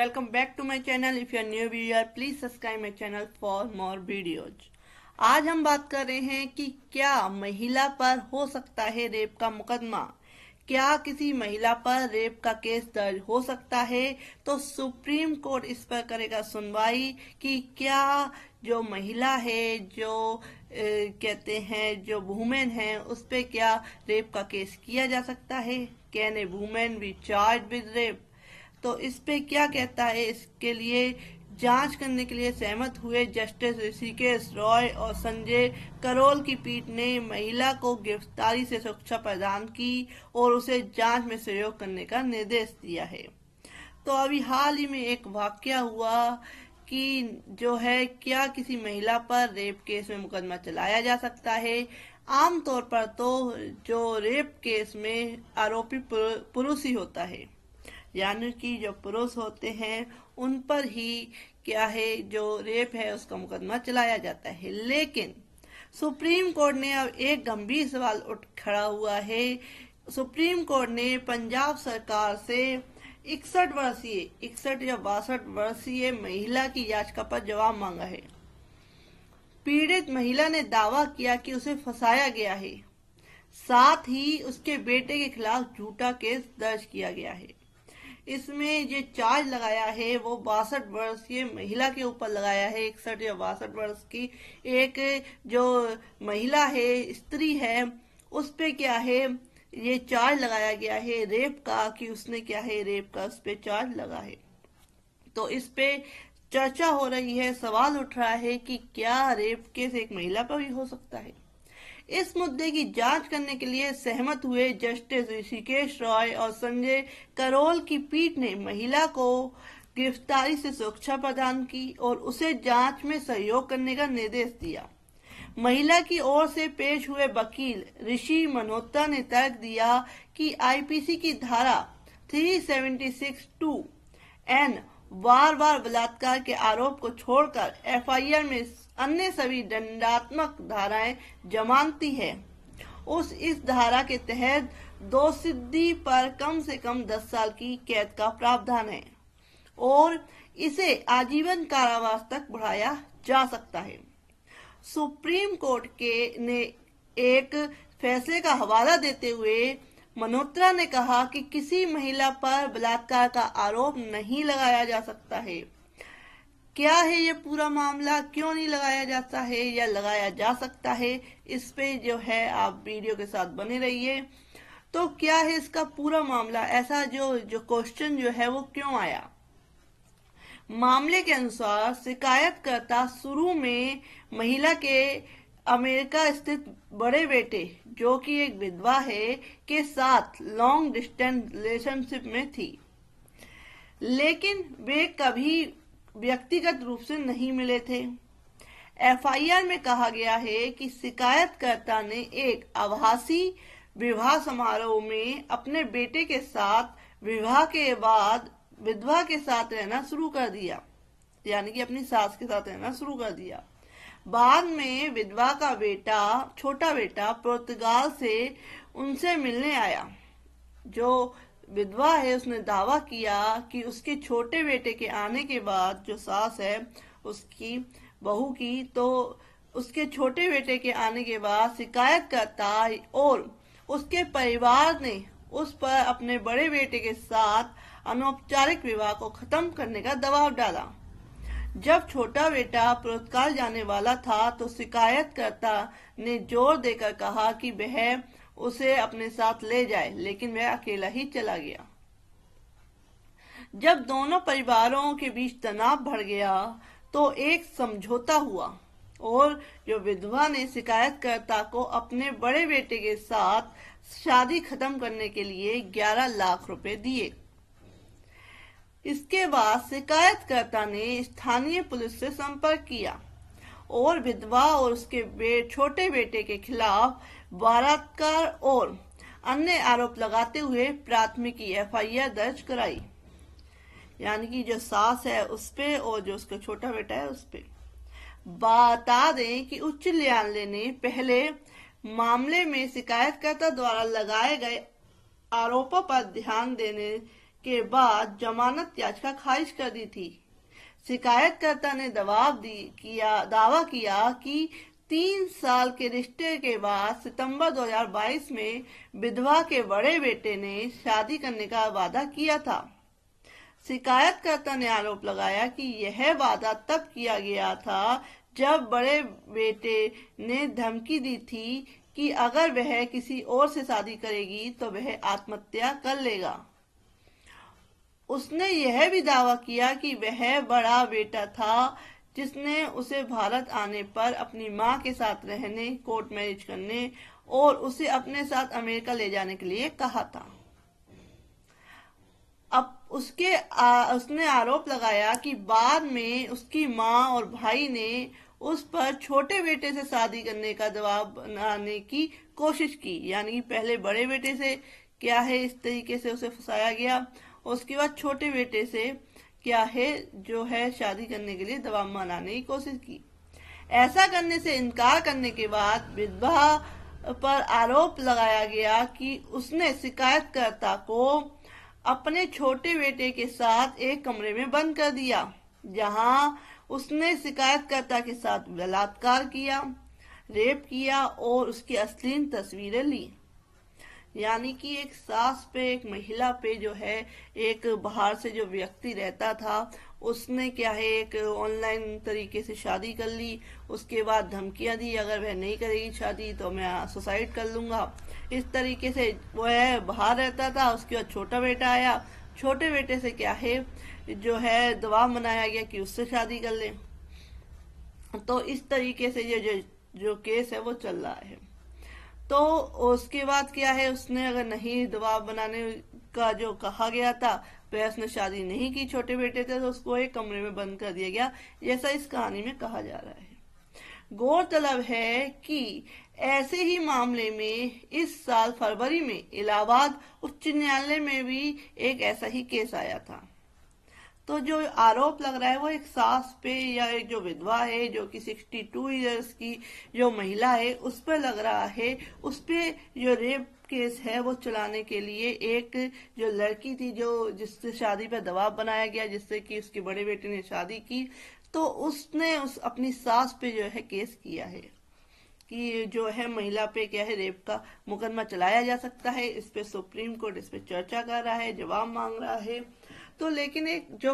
welcome back to my channel if you're new viewer please subscribe my channel for more videos आज हम बात कर रहे हैं कि क्या महिला पर हो सकता है रेप का मुकदमा क्या किसी महिला पर रेप का केस दर्ज हो सकता है तो सुप्रीम कोर्ट इस पर करेगा सुनवाई कि क्या जो महिला है जो ए, कहते हैं जो वुमेन है उस पर क्या रेप का केस किया जा सकता है can a women be charge with rape तो इस पे क्या कहता है इसके लिए जांच करने के लिए सहमत हुए जस्टिस ऋषिकेश रॉय और संजय करोल की पीठ ने महिला को गिरफ्तारी से सुरक्षा प्रदान की और उसे जांच में सहयोग करने का निर्देश दिया है तो अभी हाल ही में एक वाक्य हुआ कि जो है क्या किसी महिला पर रेप केस में मुकदमा चलाया जा सकता है आमतौर पर तो जो रेप केस में आरोपी पुरुष ही होता है यानी कि जो पुरुष होते हैं उन पर ही क्या है जो रेप है उसका मुकदमा चलाया जाता है लेकिन सुप्रीम कोर्ट ने अब एक गंभीर सवाल उठ खड़ा हुआ है सुप्रीम कोर्ट ने पंजाब सरकार से इकसठ वर्षीय इकसठ या बासठ वर्षीय महिला की याचिका पर जवाब मांगा है पीड़ित महिला ने दावा किया कि उसे फंसाया गया है साथ ही उसके बेटे के खिलाफ झूठा केस दर्ज किया गया है इसमें जो चार्ज लगाया है वो बासठ वर्ष की महिला के ऊपर लगाया है इकसठ या बासठ वर्ष की एक जो महिला है स्त्री है उस पर क्या है ये चार्ज लगाया गया है रेप का कि उसने क्या है रेप का उस पर चार्ज लगा है तो इस पे चर्चा हो रही है सवाल उठ रहा है कि क्या रेप केस एक महिला पर भी हो सकता है इस मुद्दे की जांच करने के लिए सहमत हुए जस्टिस ऋषिकेश रॉय और संजय करोल की पीठ ने महिला को गिरफ्तारी से सुरक्षा प्रदान की और उसे जांच में सहयोग करने का निर्देश दिया महिला की ओर से पेश हुए वकील ऋषि मल्होत्रा ने तर्क दिया कि आईपीसी की धारा 376 टू एन बार बार बलात्कार के आरोप को छोड़कर एफआईआर में अन्य सभी दंडात्मक धाराएं जमानती है उस इस धारा के तहत दो सिद्धि पर कम से कम दस साल की कैद का प्रावधान है और इसे आजीवन कारावास तक बढ़ाया जा सकता है सुप्रीम कोर्ट के ने एक फैसले का हवाला देते हुए मल्होत्रा ने कहा कि किसी महिला पर बलात्कार का आरोप नहीं लगाया जा सकता है क्या है ये पूरा मामला क्यों नहीं लगाया जाता है या लगाया जा सकता है इस पे जो है आप वीडियो के साथ बने रहिए तो क्या है इसका पूरा मामला ऐसा जो जो क्वेश्चन जो है वो क्यों आया मामले के अनुसार शिकायतकर्ता शुरू में महिला के अमेरिका स्थित बड़े बेटे जो कि एक विधवा है के साथ लॉन्ग डिस्टेंस रिलेशनशिप में थी लेकिन वे कभी व्यक्तिगत रूप से नहीं मिले थे एफआईआर में कहा गया है कि शिकायतकर्ता ने एक आभासी विवाह समारोह में अपने बेटे के साथ विवाह के बाद विधवा के साथ रहना शुरू कर दिया यानी कि अपनी सास के साथ रहना शुरू कर दिया बाद में विधवा का बेटा छोटा बेटा पुर्तगाल से उनसे मिलने आया जो विधवा है उसने दावा किया कि उसके छोटे बेटे के आने के बाद जो सास है उसकी बहू की तो उसके छोटे बेटे के आने के बाद शिकायत करता और उसके परिवार ने उस पर अपने बड़े बेटे के साथ अनौपचारिक विवाह को खत्म करने का दबाव डाला जब छोटा बेटा पुरस्कार जाने वाला था तो शिकायत करता ने जोर देकर कहा कि वह उसे अपने साथ ले जाए लेकिन मैं अकेला ही चला गया जब दोनों परिवारों के बीच तनाव बढ़ गया तो एक समझौता हुआ और जो विधवा ने शिकायतकर्ता को अपने बड़े बेटे के साथ शादी खत्म करने के लिए 11 लाख रुपए दिए इसके बाद शिकायतकर्ता ने स्थानीय पुलिस से संपर्क किया और विधवा और उसके छोटे बेटे के खिलाफ बलात्कार और अन्य आरोप लगाते हुए प्राथमिकी एफआईआर दर्ज कराई यानी कि जो सास है उस पे और जो उसका छोटा बेटा है उस पे बता दें कि उच्च न्यायालय ने पहले मामले में शिकायतकर्ता द्वारा लगाए गए आरोपों पर ध्यान देने के बाद जमानत याचिका खारिज कर दी थी शिकायतकर्ता ने दबाव दी किया दावा किया कि तीन साल के रिश्ते के बाद सितंबर 2022 में विधवा के बड़े बेटे ने शादी करने का वादा किया था शिकायतकर्ता ने आरोप लगाया कि यह वादा तब किया गया था जब बड़े बेटे ने धमकी दी थी कि अगर वह किसी और से शादी करेगी तो वह आत्महत्या कर लेगा उसने यह भी दावा किया कि वह बड़ा बेटा था जिसने उसे भारत आने पर अपनी माँ के साथ रहने कोर्ट मैरिज करने और उसे अपने साथ अमेरिका ले जाने के लिए कहा था अब उसके आ, उसने आरोप लगाया कि बाद में उसकी माँ और भाई ने उस पर छोटे बेटे से शादी करने का दबाव बनाने की कोशिश की यानी पहले बड़े बेटे से क्या है इस तरीके से उसे फंसाया गया उसके बाद छोटे बेटे से क्या है जो है शादी करने के लिए दबाव मनाने की कोशिश की ऐसा करने से इनकार करने के बाद विधवा पर आरोप लगाया गया कि उसने शिकायतकर्ता को अपने छोटे बेटे के साथ एक कमरे में बंद कर दिया जहां उसने शिकायतकर्ता के साथ बलात्कार किया रेप किया और उसकी अश्लील तस्वीरें ली यानी कि एक सास पे एक महिला पे जो है एक बाहर से जो व्यक्ति रहता था उसने क्या है एक ऑनलाइन तरीके से शादी कर ली उसके बाद धमकियां दी अगर वह नहीं करेगी शादी तो मैं सुसाइड कर लूंगा इस तरीके से वह बाहर रहता था उसके बाद छोटा बेटा आया छोटे बेटे से क्या है जो है दबाव बनाया गया कि उससे शादी कर ले तो इस तरीके से ये जो, जो केस है वो चल रहा है तो उसके बाद क्या है उसने अगर नहीं दबाव बनाने का जो कहा गया था वह उसने शादी नहीं की छोटे बेटे थे तो उसको एक कमरे में बंद कर दिया गया जैसा इस कहानी में कहा जा रहा है गौरतलब है कि ऐसे ही मामले में इस साल फरवरी में इलाहाबाद उच्च न्यायालय में भी एक ऐसा ही केस आया था तो जो आरोप लग रहा है वो एक सास पे या एक जो विधवा है जो कि 62 इयर्स की जो महिला है उस पर लग रहा है उस पे जो रेप केस है वो चलाने के लिए एक जो लड़की थी जो जिससे शादी पे दबाव बनाया गया जिससे कि उसके बड़े बेटे ने शादी की तो उसने उस अपनी सास पे जो है केस किया है कि जो है महिला पे क्या है रेप का मुकदमा चलाया जा सकता है इस पे सुप्रीम कोर्ट इस पे चर्चा कर रहा है जवाब मांग रहा है तो लेकिन एक जो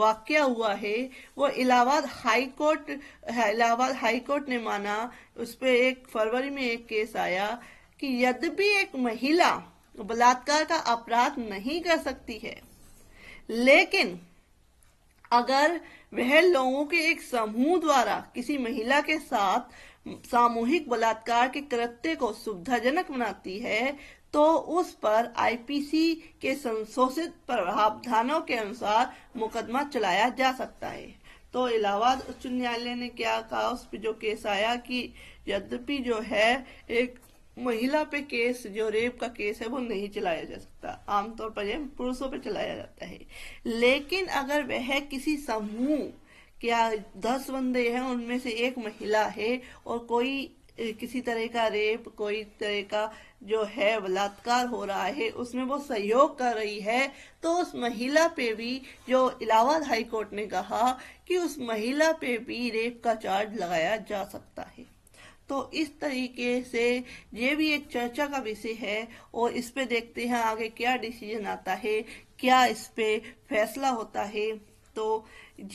वाक्य हुआ है वो Allahabad high court Allahabad high court ने माना उस पर एक फरवरी में एक केस आया कि यद्यपि एक महिला बलात्कार का अपराध नहीं कर सकती है लेकिन अगर वह लोगों के एक समूह द्वारा किसी महिला के साथ सामूहिक बलात्कार के कृत्य को सुविधाजनक बनाती है तो उस पर आईपीसी के संशोधित प्रावधानों के अनुसार मुकदमा चलाया जा सकता है तो इलाहाबाद उच्च न्यायालय ने क्या कहा उस पर जो केस आया कि यद्यपि जो है एक महिला पे केस जो रेप का केस है वो नहीं चलाया जा सकता आमतौर पर पुरुषों पे चलाया जाता है लेकिन अगर वह किसी समूह क्या दस बंदे हैं उनमें से एक महिला है और कोई किसी तरह का रेप कोई तरह का जो है बलात्कार हो रहा है उसमें वो सहयोग कर रही है तो उस महिला पे भी जो इलाहाबाद हाई कोर्ट ने कहा कि उस महिला पे भी रेप का चार्ज लगाया जा सकता है तो इस तरीके से ये भी एक चर्चा का विषय है और इस पे देखते हैं आगे क्या डिसीजन आता है क्या इस पे फैसला होता है तो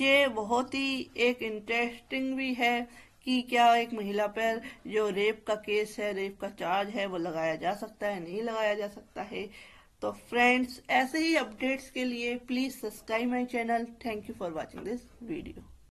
ये बहुत ही एक इंटरेस्टिंग भी है कि क्या एक महिला पर जो रेप का केस है रेप का चार्ज है वो लगाया जा सकता है नहीं लगाया जा सकता है तो फ्रेंड्स ऐसे ही अपडेट्स के लिए please subscribe my channel thank you for watching this video